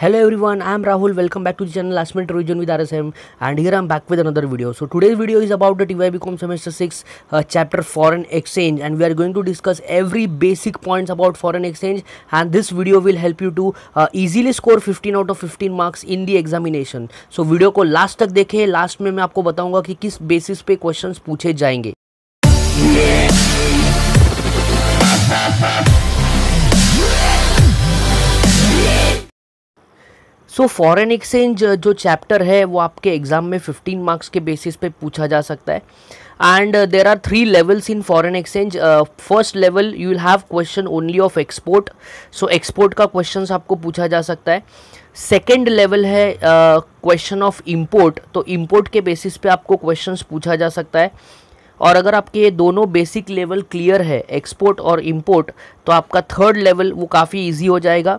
hello everyone I am Rahul welcome back to the channel last minute revision with R S M and here am back with another video so today's video is about the TY com semester six chapter foreign exchange and we are going to discuss every basic points about foreign exchange and this video will help you to easily score fifteen out of fifteen marks in the examination so video को last तक देखे last में मैं आपको बताऊंगा कि किस basis पे क्वेश्चन पूछे जाएंगे सो फॉरेन एक्सचेंज जो चैप्टर है वो आपके एग्ज़ाम में 15 मार्क्स के बेसिस पे पूछा जा सकता है and there are three levels in foreign exchange first level you will have question only of export so export का क्वेश्चन आपको पूछा जा सकता है सेकेंड लेवल है क्वेश्चन ऑफ इम्पोर्ट तो इम्पोर्ट के बेसिस पे आपको क्वेश्चन पूछा जा सकता है और अगर आपके ये दोनों बेसिक लेवल क्लियर है एक्सपोर्ट और इम्पोर्ट तो आपका थर्ड लेवल वो काफ़ी ईजी हो जाएगा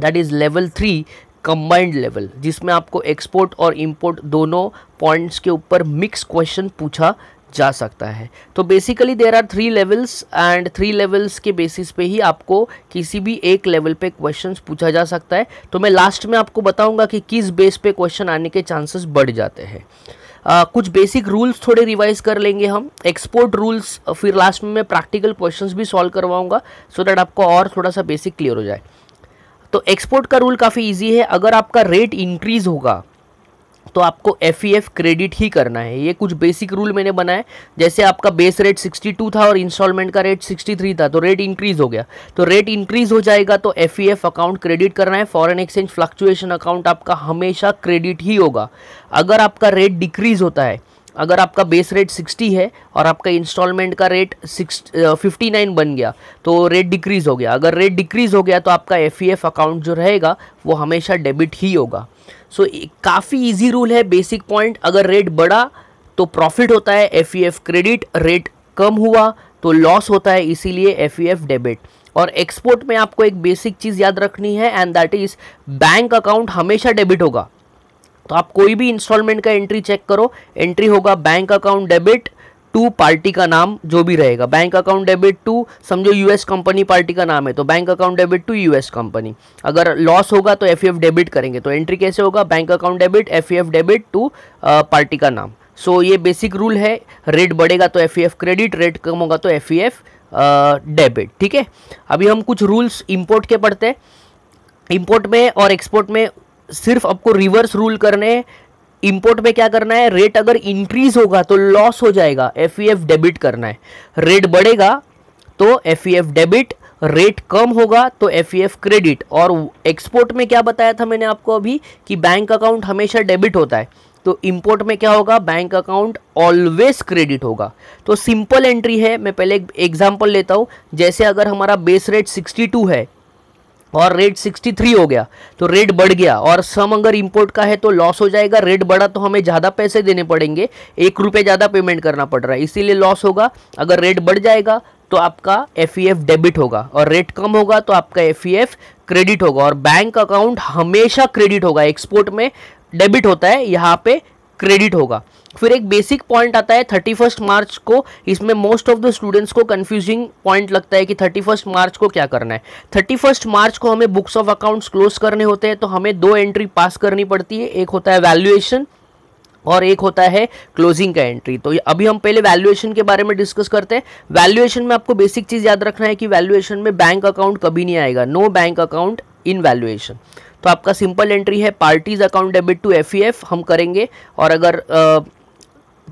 that is level three combined level जिसमें आपको एक्सपोर्ट और इंपोर्ट दोनों पॉइंट्स के ऊपर मिक्स क्वेश्चन पूछा जा सकता है तो basically there are three levels and three levels के बेसिस पे ही आपको किसी भी एक लेवल पे क्वेश्चंस पूछा जा सकता है तो मैं लास्ट में आपको बताऊंगा कि किस बेस पे क्वेश्चन आने के चांसेस बढ़ जाते हैं Uh, कुछ बेसिक रूल्स थोड़े रिवाइज कर लेंगे हम एक्सपोर्ट रूल्स फिर लास्ट में मैं प्रैक्टिकल क्वेश्चंस भी सॉल्व करवाऊंगा सो so दैट आपको और थोड़ा सा बेसिक क्लियर हो जाए तो एक्सपोर्ट का रूल काफ़ी इजी है अगर आपका रेट इंक्रीज़ होगा तो आपको एफ ई एफ क्रेडिट ही करना है ये कुछ बेसिक रूल मैंने बनाया जैसे आपका बेस रेट 62 था और इंस्टॉलमेंट का रेट 63 था तो रेट इंक्रीज़ हो गया तो रेट इंक्रीज़ हो जाएगा तो F E F account credit करना है फॉरेन एक्सचेंज फ्लक्चुएशन अकाउंट आपका हमेशा क्रेडिट ही होगा अगर आपका रेट डिक्रीज़ होता है अगर आपका बेस रेट 60 है और आपका इंस्टॉलमेंट का रेट सिक्स फिफ्टी नाइन बन गया तो रेट डिक्रीज़ हो गया अगर रेट डिक्रीज़ हो गया तो आपका एफ अकाउंट e जो रहेगा वो हमेशा डेबिट ही होगा सो so, काफ़ी इजी रूल है बेसिक पॉइंट अगर रेट बढ़ा तो प्रॉफिट होता है एफ क्रेडिट रेट कम हुआ तो लॉस होता है इसीलिए एफ डेबिट e और एक्सपोर्ट में आपको एक बेसिक चीज़ याद रखनी है and that is bank account हमेशा डेबिट होगा तो आप कोई भी इंस्टॉलमेंट का एंट्री चेक करो एंट्री होगा bank account debit to party का नाम जो भी रहेगा बैंक अकाउंट डेबिट टू समझो यूएस कंपनी पार्टी का नाम है तो bank account debit to US company अगर लॉस होगा तो एफ डेबिट करेंगे तो एंट्री कैसे होगा bank account debit F debit to party का नाम सो so, ये बेसिक रूल है रेट बढ़ेगा तो एफ क्रेडिट रेट कम होगा तो एफ डेबिट ठीक है अभी हम कुछ रूल्स इम्पोर्ट के पढ़ते हैं इम्पोर्ट में और एक्सपोर्ट में सिर्फ आपको रिवर्स रूल करने इंपोर्ट में क्या करना है रेट अगर इंक्रीज होगा तो लॉस हो जाएगा एफ ई एफ डेबिट करना है रेट बढ़ेगा तो F E F debit rate कम होगा तो एफ ई एफ क्रेडिट और एक्सपोर्ट में क्या बताया था मैंने आपको अभी कि बैंक अकाउंट हमेशा डेबिट होता है तो इंपोर्ट में क्या होगा बैंक अकाउंट ऑलवेज क्रेडिट होगा तो सिंपल एंट्री है मैं पहले एक लेता हूँ जैसे अगर हमारा बेस रेट 62 है और रेट 63 हो गया तो रेट बढ़ गया और सम अगर इंपोर्ट का है तो लॉस हो जाएगा रेट बढ़ा तो हमें ज़्यादा पैसे देने पड़ेंगे एक रुपये ज़्यादा पेमेंट करना पड़ रहा है इसीलिए लॉस होगा अगर रेट बढ़ जाएगा तो आपका एफ डेबिट e होगा और रेट कम होगा तो आपका एफ क्रेडिट e होगा और बैंक अकाउंट हमेशा क्रेडिट होगा एक्सपोर्ट में डेबिट होता है यहाँ पे क्रेडिट होगा फिर एक बेसिक पॉइंट आता है थर्टी फर्स्ट मार्च को इसमें मोस्ट ऑफ द स्टूडेंट्स को कंफ्यूजिंग पॉइंट लगता है कि थर्टी फर्स्ट मार्च को क्या करना है थर्टी फर्स्ट मार्च को हमें बुक्स ऑफ अकाउंट्स क्लोज करने होते हैं तो हमें दो एंट्री पास करनी पड़ती है एक होता है वैल्यूएशन और एक होता है क्लोजिंग का एंट्री तो अभी हम पहले वैल्यूएशन के बारे में डिस्कस करते हैं वैल्यूएशन में आपको बेसिक चीज़ याद रखना है कि वैल्यूएशन में बैंक अकाउंट कभी नहीं आएगा no bank account in valuation तो आपका सिंपल एंट्री है parties account debit to F e हम करेंगे और अगर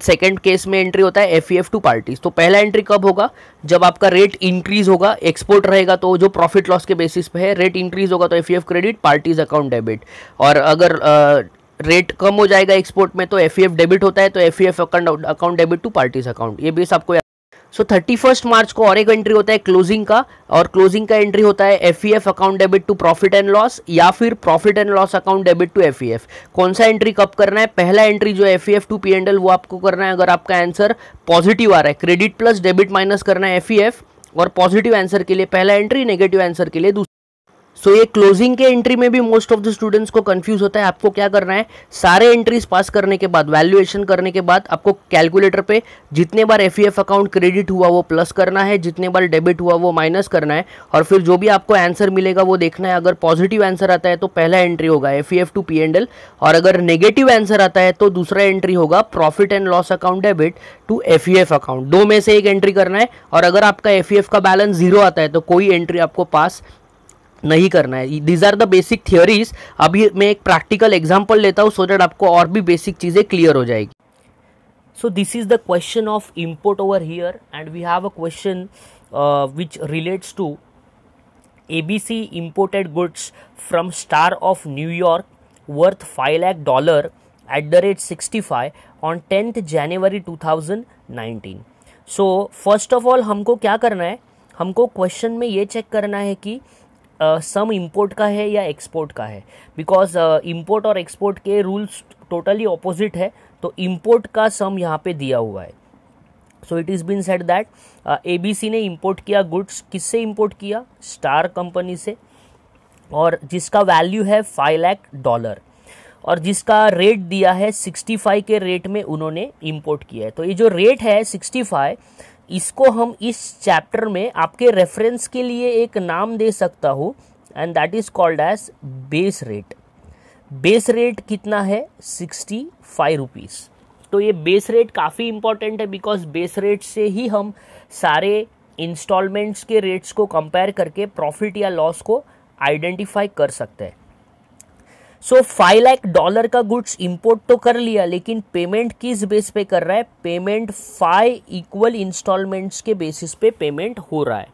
सेकेंड केस में एंट्री होता है F E F to parties तो पहला एंट्री कब होगा जब आपका रेट इंक्रीज होगा एक्सपोर्ट रहेगा तो जो प्रॉफिट लॉस के बेसिस पे है रेट इंक्रीज होगा तो F E F credit parties account debit और अगर uh, रेट कम हो जाएगा एक्सपोर्ट में तो एफ ई एफ डेबिट होता है तो F account debit to parties account ये बेस आपको सो थर्टी फर्स्ट मार्च को और एक एंट्री होता है क्लोजिंग का और क्लोजिंग का एंट्री होता है F account debit to profit and loss या फिर profit and loss account debit to F E F कौन सा एंट्री कब करना है पहला एंट्री जो F E F to P and L वो आपको करना है अगर आपका आंसर पॉजिटिव आ रहा है क्रेडिट प्लस डेबिट माइनस करना है एफ e और पॉजिटिव आंसर के लिए पहला एंट्री नेगेटिव आंसर के लिए दूसरा सो so, ये क्लोजिंग के एंट्री में भी मोस्ट ऑफ द स्टूडेंट्स को कंफ्यूज होता है आपको क्या करना है सारे एंट्रीज पास करने के बाद वैल्यूएशन करने के बाद आपको कैलकुलेटर पे जितने बार एफ अकाउंट क्रेडिट हुआ वो प्लस करना है जितने बार डेबिट हुआ वो माइनस करना है और फिर जो भी आपको आंसर मिलेगा वो देखना है अगर पॉजिटिव आंसर आता है तो पहला एंट्री होगा F to P and L और अगर नेगेटिव आंसर आता है तो दूसरा एंट्री होगा profit and loss account debit to F account दो में से एक एंट्री करना है और अगर आपका एफ e का बैलेंस जीरो आता है तो कोई एंट्री आपको पास नहीं करना है these are the basic theories अभी मैं एक प्रैक्टिकल एग्जाम्पल लेता हूँ सो देट आपको और भी बेसिक चीज़ें क्लियर हो जाएगी so this is the question of import over here and we have a question which relates to ABC imported goods from Star of New York worth five lakh dollar at the rate sixty five on tenth January two thousand nineteen so first of all हमको क्या करना है हमको question में ये check करना है कि सम इंपोर्ट का है या एक्सपोर्ट का है बिकॉज इंपोर्ट और एक्सपोर्ट के रूल्स टोटली ऑपोजिट है तो इंपोर्ट का सम यहाँ पे दिया हुआ है so it is been set that A B C ने इंपोर्ट किया गुड्स किससे इंपोर्ट किया स्टार कंपनी से और जिसका वैल्यू है फाइव लैख डॉलर और जिसका रेट दिया है सिक्सटी फाइव के रेट में उन्होंने इंपोर्ट किया है तो ये जो रेट है सिक्सटी फाइव इसको हम इस चैप्टर में आपके रेफरेंस के लिए एक नाम दे सकता हूँ and that is called as base rate base rate कितना है सिक्सटी फाइव रुपीज़ तो ये बेस रेट काफ़ी इंपॉर्टेंट है बिकॉज बेस रेट से ही हम सारे इंस्टॉलमेंट्स के रेट्स को कंपेयर करके प्रॉफिट या लॉस को आइडेंटिफाई कर सकते हैं सो फाइव लाख डॉलर का गुड्स इंपोर्ट तो कर लिया लेकिन पेमेंट किस बेस पे कर रहा है पेमेंट फाइव इक्वल इंस्टॉलमेंट्स के बेसिस पे पेमेंट हो रहा है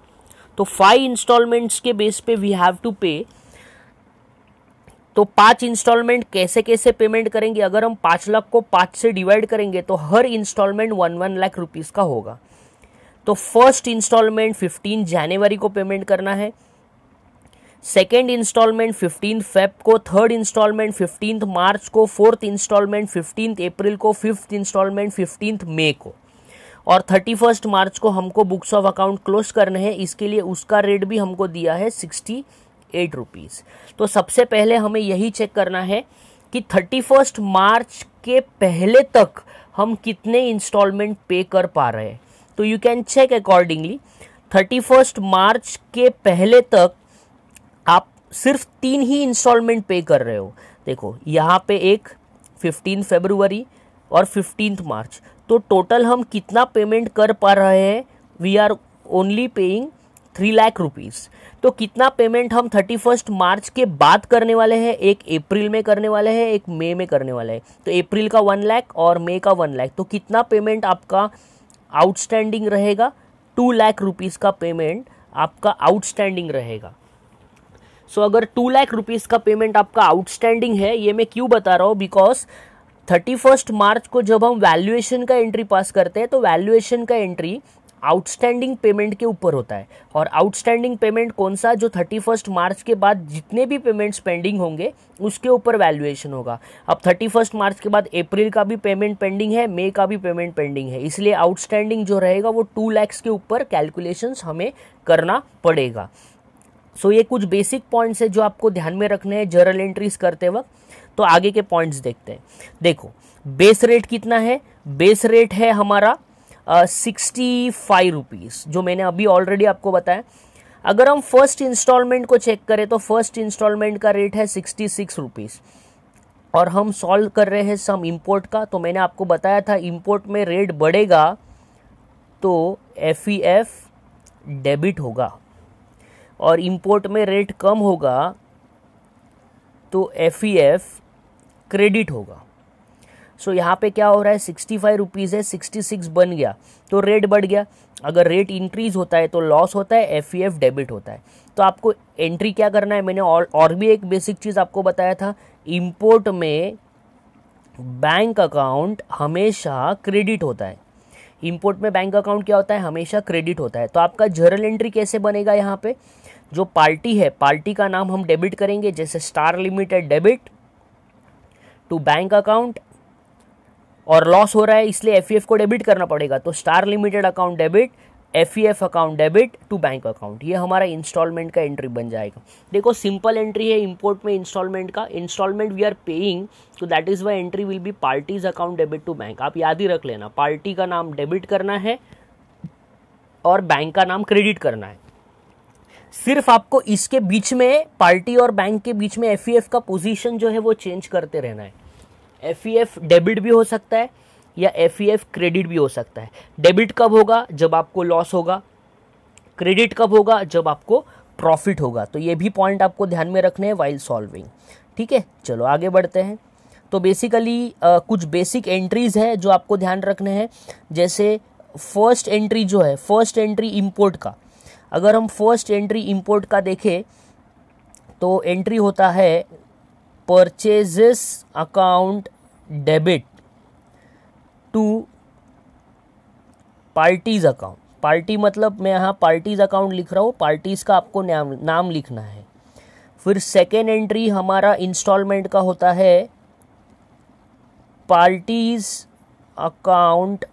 तो फाइव इंस्टॉलमेंट्स के बेस पे वी हैव टू पे तो पांच इंस्टॉलमेंट कैसे कैसे पेमेंट करेंगे अगर हम पांच लाख को पांच से डिवाइड करेंगे तो हर installment one one lakh rupees का होगा तो फर्स्ट इंस्टॉलमेंट फिफ्टीन जनवरी को पेमेंट करना है सेकेंड इंस्टॉलमेंट फिफ्टीन फेब को थर्ड इंस्टॉलमेंट फिफ्टींथ मार्च को फोर्थ इंस्टॉलमेंट फिफ्टींथ अप्रैल को फिफ्थ इंस्टॉलमेंट फिफ्टींथ मे को और थर्टी फर्स्ट मार्च को हमको बुक्स ऑफ अकाउंट क्लोज करने हैं इसके लिए उसका रेट भी हमको दिया है सिक्सटी एट रुपीज़ तो सबसे पहले हमें यही चेक करना है कि थर्टी फर्स्ट मार्च के पहले तक हम कितने इंस्टॉलमेंट पे कर पा रहे हैं तो you can check accordingly thirty first March के पहले तक सिर्फ तीन ही इंस्टॉलमेंट पे कर रहे हो देखो यहाँ पे एक फिफ्टीन फेब्रुवरी और फिफ्टीन मार्च तो टोटल हम कितना पेमेंट कर पा रहे हैं we are only paying three lakh rupees तो कितना पेमेंट हम थर्टी फर्स्ट मार्च के बाद करने वाले हैं एक अप्रैल में करने वाले हैं एक मई में करने वाले हैं तो अप्रैल का वन लाख और मई का वन लाख तो कितना पेमेंट आपका आउटस्टैंडिंग रहेगा टू लाख रुपीज़ का पेमेंट आपका आउटस्टैंडिंग रहेगा सो अगर टू लाख रुपीज़ का पेमेंट आपका आउटस्टैंडिंग है ये मैं क्यों बता रहा हूँ बिकॉज थर्टी फर्स्ट मार्च को जब हम वैल्यूएशन का एंट्री पास करते हैं तो वैल्यूएशन का एंट्री आउटस्टैंडिंग पेमेंट के ऊपर होता है और आउटस्टैंडिंग पेमेंट कौन सा जो थर्टी फर्स्ट मार्च के बाद जितने भी पेमेंट पेंडिंग होंगे उसके ऊपर वैल्यूएशन होगा अब थर्टी फर्स्ट मार्च के बाद अप्रैल का भी पेमेंट पेंडिंग है मई का भी पेमेंट पेंडिंग है इसलिए आउटस्टैंडिंग जो रहेगा वो टू लैक्स के ऊपर कैलकुलेशन हमें करना पड़ेगा सो so, ये कुछ बेसिक पॉइंट्स है जो आपको ध्यान में रखने हैं जर्नल एंट्रीज करते वक्त तो आगे के पॉइंट्स देखते हैं देखो बेस रेट कितना है बेस रेट है हमारा सिक्सटी फाइव रुपीज़ जो मैंने अभी ऑलरेडी आपको बताया अगर हम फर्स्ट इंस्टॉलमेंट को चेक करें तो फर्स्ट इंस्टॉलमेंट का रेट है सिक्सटी सिक्स रुपीज़ और हम सॉल्व कर रहे हैं सम इंपोर्ट का तो मैंने आपको बताया था इंपोर्ट में रेट बढ़ेगा तो एफ ई एफ डेबिट होगा और इंपोर्ट में रेट कम होगा तो एफ ई एफ क्रेडिट होगा सो so, यहाँ पे क्या हो रहा है सिक्सटी फाइव रुपीज़ है सिक्सटी सिक्स बन गया तो रेट बढ़ गया अगर रेट इंक्रीज होता है तो लॉस होता है एफ ई एफ डेबिट होता है तो आपको एंट्री क्या करना है मैंने और और भी एक बेसिक चीज़ आपको बताया था इम्पोर्ट में बैंक अकाउंट हमेशा क्रेडिट होता है इम्पोर्ट में बैंक अकाउंट क्या होता है हमेशा क्रेडिट होता है तो आपका जर्नल एंट्री कैसे बनेगा यहाँ पे जो पार्टी है पार्टी का नाम हम डेबिट करेंगे जैसे Star limited debit to bank account और लॉस हो रहा है इसलिए एफ e को डेबिट करना पड़ेगा तो Star limited account debit F e account debit to bank account ये हमारा इंस्टॉलमेंट का एंट्री बन जाएगा देखो सिंपल एंट्री है इंपोर्ट में इंस्टॉलमेंट का इंस्टॉलमेंट वी आर पेइंग तो that is why entry will be parties account debit to bank आप याद ही रख लेना पार्टी का नाम डेबिट करना है और बैंक का नाम क्रेडिट करना है सिर्फ आपको इसके बीच में पार्टी और बैंक के बीच में एफ e का पोजीशन जो है वो चेंज करते रहना है एफ डेबिट e भी हो सकता है या एफ क्रेडिट e भी हो सकता है डेबिट कब होगा जब आपको लॉस होगा क्रेडिट कब होगा जब आपको प्रॉफिट होगा तो ये भी पॉइंट आपको ध्यान में रखने हैं वाइल सॉल्विंग ठीक है चलो आगे बढ़ते हैं तो बेसिकली आ, कुछ बेसिक एंट्रीज है जो आपको ध्यान रखने हैं जैसे फर्स्ट एंट्री जो है फर्स्ट एंट्री इम्पोर्ट का अगर हम फर्स्ट एंट्री इंपोर्ट का देखें तो एंट्री होता है purchases account debit to parties account party मतलब मैं यहाँ पार्टीज अकाउंट लिख रहा हूँ पार्टीज का आपको नाम नाम लिखना है फिर सेकेंड एंट्री हमारा इंस्टॉलमेंट का होता है parties account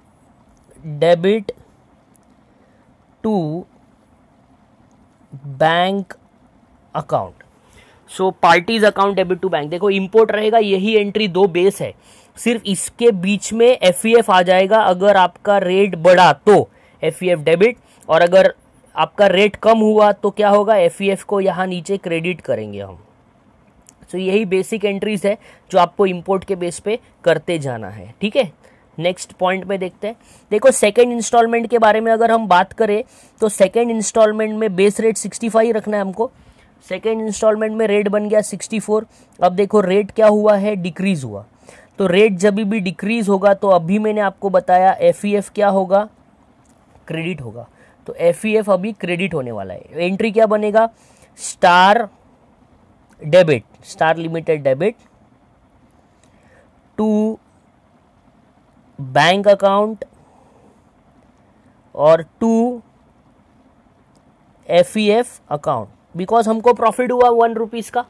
debit to bank account so parties account debit to bank देखो इंपोर्ट रहेगा यही एंट्री दो बेस है सिर्फ इसके बीच में एफ e आ जाएगा अगर आपका रेट बढ़ा तो एफ डेबिट e और अगर आपका रेट कम हुआ तो क्या होगा एफ e को यहाँ नीचे क्रेडिट करेंगे हम सो so, यही बेसिक एंट्रीज है जो आपको इंपोर्ट के बेस पे करते जाना है ठीक है नेक्स्ट पॉइंट में देखते हैं देखो सेकेंड इंस्टॉलमेंट के बारे में अगर हम बात करें तो सेकेंड इंस्टॉलमेंट में बेस रेट सिक्सटी फाइव रखना है हमको सेकेंड इंस्टॉलमेंट में रेट बन गया सिक्सटी फोर अब देखो रेट क्या हुआ है डिक्रीज हुआ तो रेट जब भी डिक्रीज होगा तो अभी मैंने आपको बताया एफ ई एफ क्या होगा क्रेडिट होगा तो एफ ई एफ अभी क्रेडिट होने वाला है एंट्री क्या बनेगा Star debit Star limited debit to bank account और to F E F account because हमको प्रॉफिट हुआ वन रुपीज़ का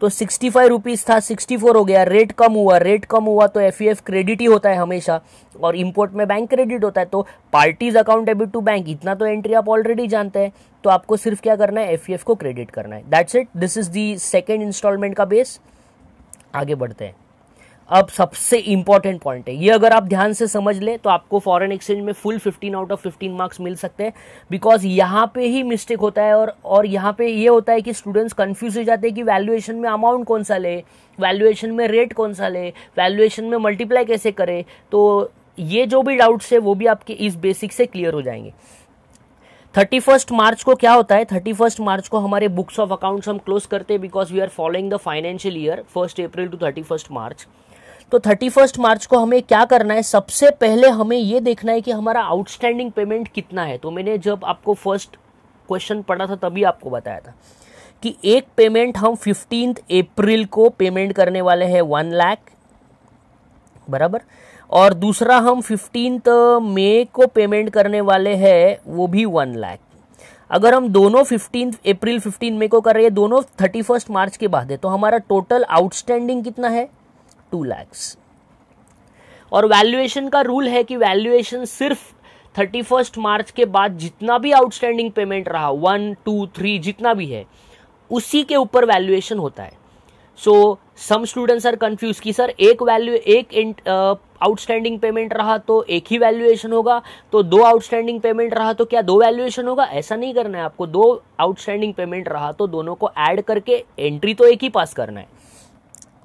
तो सिक्सटी फाइव रुपीज़ था सिक्सटी फोर हो गया रेट कम हुआ रेट कम हुआ तो एफ ई एफ क्रेडिट ही होता है हमेशा और इम्पोर्ट में बैंक क्रेडिट होता है तो parties account debit to bank इतना तो एंट्री आप ऑलरेडी जानते हैं तो आपको सिर्फ क्या करना है एफ ई एफ को क्रेडिट करना है that's it this is the second installment का बेस आगे बढ़ते हैं अब सबसे इंपॉर्टेंट पॉइंट है ये अगर आप ध्यान से समझ लें तो आपको फॉरेन एक्सचेंज में फुल 15 आउट ऑफ 15 मार्क्स मिल सकते हैं बिकॉज यहाँ पे ही मिस्टेक होता है और और यहाँ पे ये होता है कि स्टूडेंट्स कंफ्यूज हो जाते हैं कि वैल्यूएशन में अमाउंट कौन सा ले वैल्यूएशन में रेट कौन सा ले वैल्यूएशन में मल्टीप्लाई कैसे करें तो ये जो भी डाउट्स है वो भी आपके इस बेसिक से क्लियर हो जाएंगे थर्टी फर्स्ट मार्च को क्या होता है थर्टी फर्स्ट मार्च को हमारे बुक्स ऑफ अकाउंट्स हम क्लोज करते हैं because we are following the financial year first April to thirty first March तो थर्टी फर्स्ट मार्च को हमें क्या करना है सबसे पहले हमें ये देखना है कि हमारा आउटस्टैंडिंग पेमेंट कितना है तो मैंने जब आपको फर्स्ट क्वेश्चन पढ़ा था तभी आपको बताया था कि एक पेमेंट हम फिफ्टीन अप्रैल को पेमेंट करने वाले हैं वन लाख बराबर और दूसरा हम फिफ्टीन मई को पेमेंट करने वाले हैं वो भी वन लाख अगर हम दोनों फिफ्टीन अप्रैल फिफ्टीन मई को कर रहे हैं दोनों थर्टी फर्स्ट मार्च के बाद है तो हमारा टोटल आउटस्टैंडिंग कितना है टू लैक्स और वैल्यूएशन का रूल है कि वैल्यूएशन सिर्फ थर्टी फर्स्ट मार्च के बाद जितना भी आउटस्टैंडिंग पेमेंट रहा वन टू थ्री जितना भी है उसी के ऊपर वैल्यूएशन होता है so some students are confuse कि सर एक वैल्यू एक आउटस्टैंडिंग uh, पेमेंट रहा तो एक ही वैल्यूएशन होगा तो दो आउटस्टैंडिंग पेमेंट रहा तो क्या दो वैल्यूएशन होगा ऐसा नहीं करना है आपको दो आउटस्टैंडिंग पेमेंट रहा तो दोनों को ऐड करके एंट्री तो एक ही पास करना है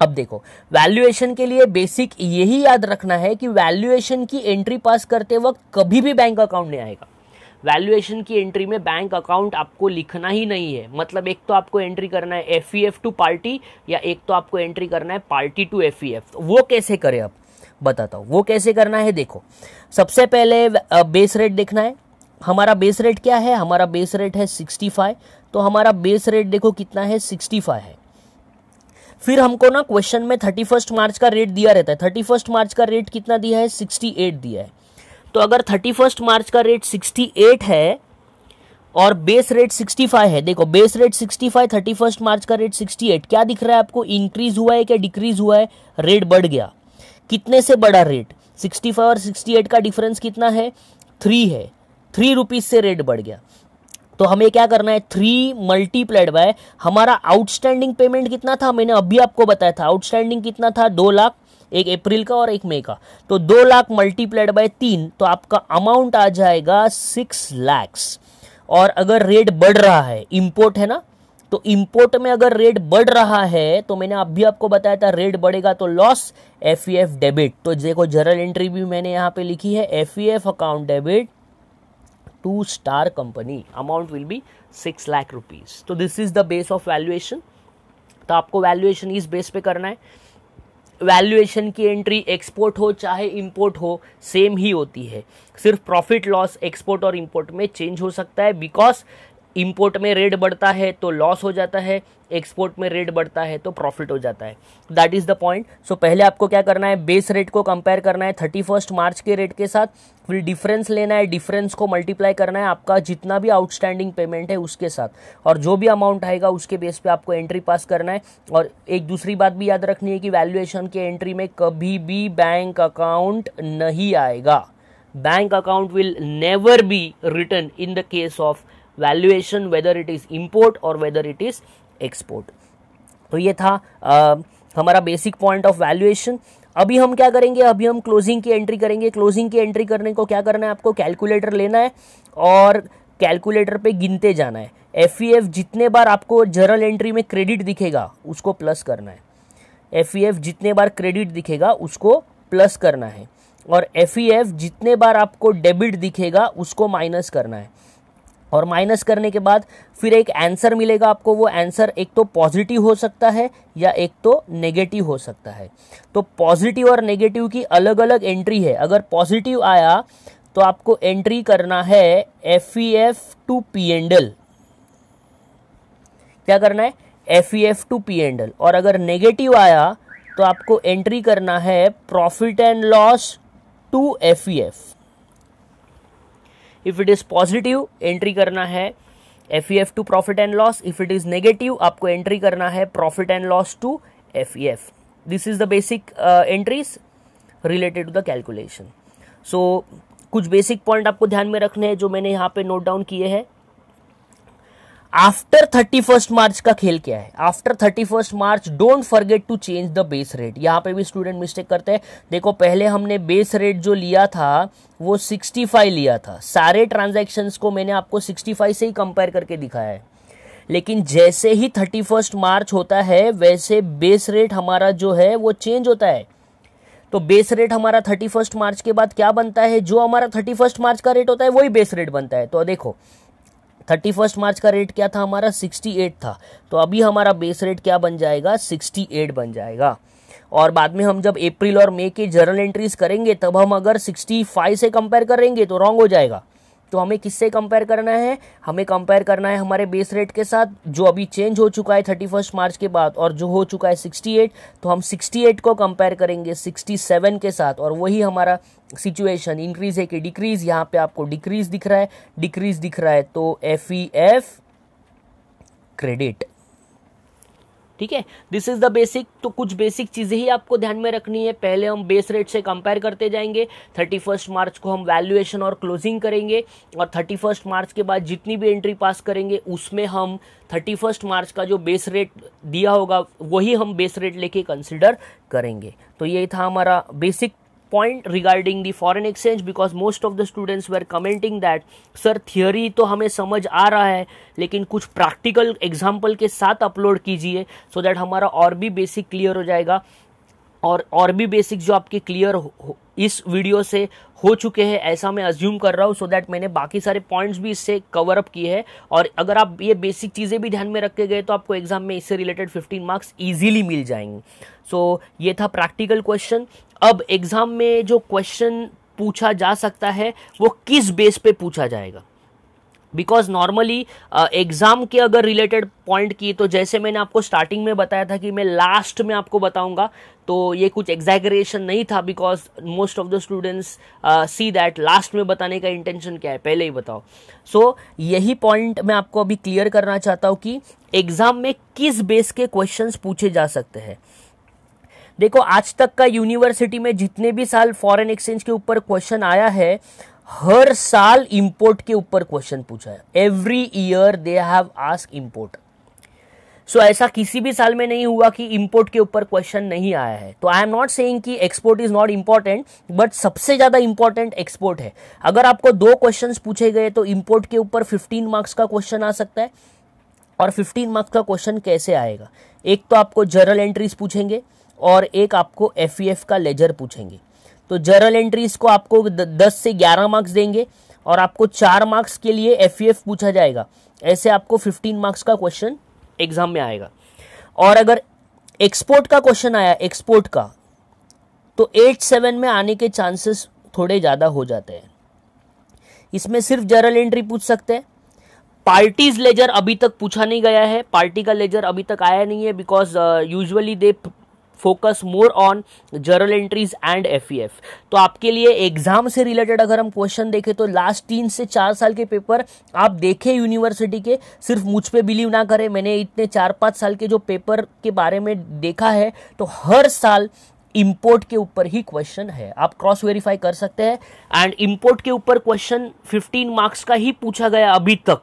अब देखो वैल्यूएशन के लिए बेसिक यही याद रखना है कि वैल्यूएशन की एंट्री पास करते वक्त कभी भी बैंक अकाउंट नहीं आएगा वैल्यूएशन की एंट्री में बैंक अकाउंट आपको लिखना ही नहीं है मतलब एक तो आपको एंट्री करना है F E F to party या एक तो आपको एंट्री करना है party to F E F वो कैसे करें आप बताता हूँ वो कैसे करना है देखो सबसे पहले बेस रेट देखना है हमारा बेस रेट क्या है हमारा बेस रेट है सिक्सटी फाइव तो हमारा बेस रेट देखो कितना है सिक्सटी फाइव है फिर हमको ना क्वेश्चन में थर्टी फर्स्ट मार्च का रेट दिया रहता है थर्टी फर्स्ट मार्च का रेट कितना दिया है सिक्सटी एट दिया है तो अगर थर्टी फर्स्ट मार्च का रेट सिक्सटी एट है और बेस रेट फाइव है देखो base rate sixty five thirty first March का रेट सिक्सटी एट क्या दिख रहा है आपको इंक्रीज हुआ है क्या डिक्रीज हुआ है रेट बढ़ गया कितने से बढ़ा रेट सिक्सटी फाइव और सिक्सटी एट का डिफरेंस कितना है थ्री है थ्री रुपीज़ से रेट बढ़ गया तो हमें क्या करना है थ्री मल्टीप्लाइड बाय हमारा आउटस्टैंडिंग पेमेंट कितना था मैंने अभी आपको बताया था आउटस्टैंडिंग कितना था दो लाख एक अप्रैल का और एक मई का तो दो लाख मल्टीप्लाइड बाय तीन तो आपका अमाउंट आ जाएगा सिक्स लैक्स और अगर रेट बढ़ रहा है इम्पोर्ट है ना तो इम्पोर्ट में अगर रेट बढ़ रहा है तो मैंने अभी आपको बताया था रेट बढ़ेगा तो loss F E F debit तो देखो जनरल एंट्री भी मैंने यहाँ पे लिखी है F E F account debit to Star company amount will be six lakh rupees तो this is the base of valuation तो आपको वैल्यूएशन इस बेस पे करना है वैल्यूएशन की एंट्री एक्सपोर्ट हो चाहे इंपोर्ट हो सेम ही होती है सिर्फ प्रॉफिट लॉस एक्सपोर्ट और इंपोर्ट में चेंज हो सकता है बिकॉज इंपोर्ट में रेट बढ़ता है तो लॉस हो जाता है एक्सपोर्ट में रेट बढ़ता है तो प्रॉफिट हो जाता है that is the point so पहले आपको क्या करना है बेस रेट को कंपेयर करना है थर्टी फर्स्ट मार्च के रेट के साथ फिर डिफरेंस लेना है डिफरेंस को मल्टीप्लाई करना है आपका जितना भी आउटस्टैंडिंग पेमेंट है उसके साथ और जो भी अमाउंट आएगा उसके बेस पे आपको एंट्री पास करना है और एक दूसरी बात भी याद रखनी है कि वैल्यूएशन के एंट्री में कभी भी बैंक अकाउंट नहीं आएगा bank account will never be return in the case of valuation whether it is import और वेदर इट इज़ एक्सपोर्ट तो ये था आ, हमारा बेसिक पॉइंट ऑफ वैल्यूएशन अभी हम क्या करेंगे अभी हम क्लोजिंग की एंट्री करेंगे क्लोजिंग की एंट्री करने को क्या करना है आपको कैलकुलेटर लेना है और कैलकुलेटर पे गिनते जाना है एफ ई एफ जितने बार आपको जर्नल एंट्री में क्रेडिट दिखेगा उसको प्लस करना है एफ ई एफ जितने बार क्रेडिट दिखेगा उसको प्लस करना है और एफ ई एफ जितने बार आपको डेबिट दिखेगा उसको माइनस करना है और माइनस करने के बाद फिर एक आंसर मिलेगा आपको वो आंसर एक तो पॉजिटिव हो सकता है या एक तो नेगेटिव हो सकता है तो पॉजिटिव और नेगेटिव की अलग अलग एंट्री है अगर पॉजिटिव आया तो आपको एंट्री करना है F E F to P and L क्या करना है F E F to P and L और अगर नेगेटिव आया तो आपको एंट्री करना है profit and loss to F E F if it is positive entry करना है F E F to profit and loss if it is negative आपको एंट्री करना है profit and loss to F E F this is the basic entries related to the calculation so कुछ basic point आपको ध्यान में रखने हैं जो मैंने यहाँ पे नोट डाउन किए हैं आफ्टर थर्टी फर्स्ट मार्च का खेल क्या है after thirty first March don't forget to change the base rate यहाँ पे भी स्टूडेंट मिस्टेक करते हैं देखो पहले हमने बेस रेट जो लिया था वो सिक्सटी फाइव लिया था सारे ट्रांजैक्शंस को मैंने आपको सिक्सटी फाइव से ही कंपेयर करके दिखाया है लेकिन जैसे ही थर्टी फर्स्ट मार्च होता है वैसे बेस रेट हमारा जो है वो चेंज होता है तो बेस रेट हमारा थर्टी फर्स्ट मार्च के बाद क्या बनता है जो हमारा थर्टी फर्स्ट मार्च का रेट होता है वही बेस रेट बनता है तो देखो थर्टी फर्स्ट मार्च का रेट क्या था हमारा सिक्सटी एट था तो अभी हमारा बेस रेट क्या बन जाएगा सिक्सटी एट बन जाएगा और बाद में हम जब अप्रैल और मई के जर्नल एंट्रीज करेंगे तब हम अगर सिक्सटी फाइव से कंपेयर करेंगे तो रॉन्ग हो जाएगा तो हमें किससे कंपेयर करना है हमें कंपेयर करना है हमारे बेस रेट के साथ जो अभी चेंज हो चुका है थर्टी फर्स्ट मार्च के बाद और जो हो चुका है सिक्सटी एट तो हम सिक्सटी एट को कंपेयर करेंगे सिक्सटी सेवन के साथ और वही हमारा सिचुएशन इंक्रीज है कि डिक्रीज यहाँ पे आपको डिक्रीज दिख रहा है डिक्रीज दिख रहा है तो एफ ई एफ क्रेडिट ठीक है दिस इज द बेसिक तो कुछ बेसिक चीज़ें ही आपको ध्यान में रखनी है पहले हम बेस रेट से कंपेयर करते जाएंगे थर्टी फर्स्ट मार्च को हम वैल्यूएशन और क्लोजिंग करेंगे और थर्टी फर्स्ट मार्च के बाद जितनी भी एंट्री पास करेंगे उसमें हम थर्टी फर्स्ट मार्च का जो बेस रेट दिया होगा वही हम बेस रेट लेके कंसिडर करेंगे तो ये था हमारा basic point regarding the foreign exchange because most of the students were commenting that sir theory तो हमें समझ आ रहा है लेकिन कुछ प्रैक्टिकल एग्जाम्पल के साथ अपलोड कीजिए सो दैट हमारा और भी बेसिक क्लियर हो जाएगा और और भी बेसिक जो आपके क्लियर इस वीडियो से हो चुके हैं ऐसा मैं अज्यूम कर रहा हूँ सो दैट मैंने बाकी सारे पॉइंट्स भी इससे कवर अप किए हैं और अगर आप ये बेसिक चीज़ें भी ध्यान में रखे गए तो आपको एग्जाम में इससे रिलेटेड 15 मार्क्स इजीली मिल जाएंगे सो so, ये था प्रैक्टिकल क्वेश्चन अब एग्ज़ाम में जो क्वेश्चन पूछा जा सकता है वो किस बेस पे पूछा जाएगा बिकॉज नॉर्मली एग्जाम के अगर रिलेटेड पॉइंट की तो जैसे मैंने आपको स्टार्टिंग में बताया था कि मैं लास्ट में आपको बताऊंगा तो ये कुछ एग्जैगरेशन नहीं था because most of the students see that last में बताने का इंटेंशन क्या है पहले ही बताओ सो so, यही पॉइंट मैं आपको अभी क्लियर करना चाहता हूँ कि एग्जाम में किस बेस के क्वेश्चन पूछे जा सकते हैं देखो आज तक का यूनिवर्सिटी में जितने भी साल फॉरेन एक्सचेंज के ऊपर क्वेश्चन आया है हर साल इंपोर्ट के ऊपर क्वेश्चन पूछा है every year they have ask import so ऐसा किसी भी साल में नहीं हुआ कि इंपोर्ट के ऊपर क्वेश्चन नहीं आया है तो आई एम नॉट सेइंग कि export is not important but सबसे ज्यादा इंपॉर्टेंट एक्सपोर्ट है अगर आपको दो क्वेश्चन पूछे गए तो इंपोर्ट के ऊपर फिफ्टीन मार्क्स का क्वेश्चन आ सकता है और फिफ्टीन मार्क्स का क्वेश्चन कैसे आएगा एक तो आपको जर्नल एंट्रीज पूछेंगे और एक आपको एफ e का लेजर पूछेंगे तो जर्नल एंट्रीज को आपको दस से ग्यारह मार्क्स देंगे और आपको चार मार्क्स के लिए एफ e पूछा जाएगा ऐसे आपको फिफ्टीन मार्क्स का क्वेश्चन एग्जाम में आएगा और अगर एक्सपोर्ट का क्वेश्चन आया एक्सपोर्ट का तो एट सेवन में आने के चांसेस थोड़े ज़्यादा हो जाते हैं इसमें सिर्फ जर्नल एंट्री पूछ सकते हैं पार्टीज लेजर अभी तक पूछा नहीं गया है पार्टी का लेजर अभी तक आया नहीं है because usually they focus more on journal entries and F F तो आपके लिए एग्जाम से रिलेटेड अगर हम क्वेश्चन देखें तो लास्ट तीन से चार साल के पेपर आप देखें यूनिवर्सिटी के सिर्फ मुझ पर बिलीव ना करें मैंने इतने चार पाँच साल के जो पेपर के बारे में देखा है तो हर साल इम्पोर्ट के ऊपर ही क्वेश्चन है आप क्रॉस वेरीफाई कर सकते हैं एंड इम्पोर्ट के ऊपर क्वेश्चन फिफ्टीन मार्क्स का ही पूछा गया अभी तक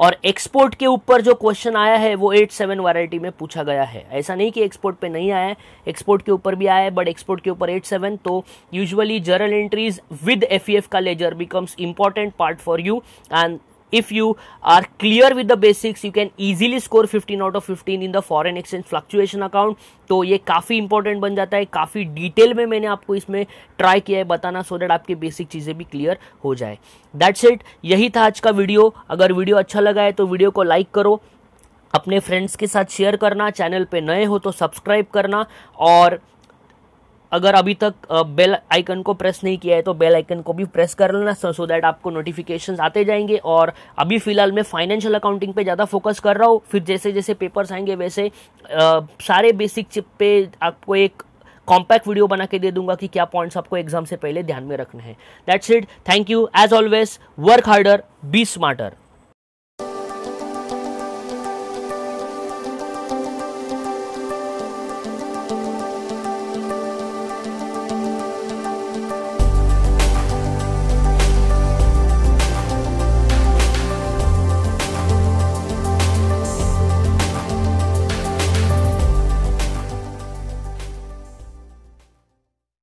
और एक्सपोर्ट के ऊपर जो क्वेश्चन आया है वो एट सेवन वाराइटी में पूछा गया है ऐसा नहीं कि एक्सपोर्ट पे नहीं आया है एक्सपोर्ट के ऊपर भी आया है बट एक्सपोर्ट के ऊपर एट सेवन तो usually journal entries with F का ledger becomes important part for you and if you are clear with the basics you can easily score 15 out of 15 in the foreign exchange fluctuation account तो ये काफ़ी important बन जाता है काफ़ी detail में मैंने आपको इसमें ट्राई किया है बताना सो डेट दैट आपके बेसिक चीज़ें भी क्लियर हो जाए दैट्स इट यही था आज का वीडियो अगर वीडियो अच्छा लगा है तो वीडियो को लाइक करो अपने फ्रेंड्स के साथ शेयर करना चैनल पे नए हो तो सब्सक्राइब करना और अगर अभी तक बेल आइकन को प्रेस नहीं किया है तो बेल आइकन को भी प्रेस कर लेना सो दैट आपको नोटिफिकेशन आते जाएंगे और अभी फिलहाल मैं फाइनेंशियल अकाउंटिंग पे ज़्यादा फोकस कर रहा हूँ फिर जैसे जैसे पेपर्स आएंगे वैसे आ, सारे बेसिक चिप पे आपको एक कॉम्पैक्ट वीडियो बना के दे दूंगा कि क्या पॉइंट्स आपको एग्जाम से पहले ध्यान में रखने हैं that's it thank you as always work harder be smarter